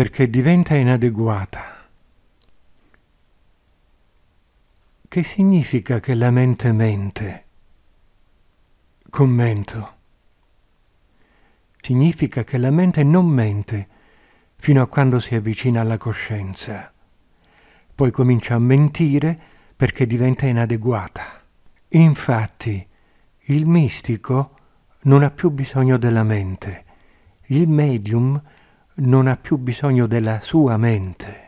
perché diventa inadeguata. Che significa che la mente mente? Commento. Significa che la mente non mente fino a quando si avvicina alla coscienza. Poi comincia a mentire perché diventa inadeguata. Infatti, il mistico non ha più bisogno della mente. Il medium è non ha più bisogno della sua mente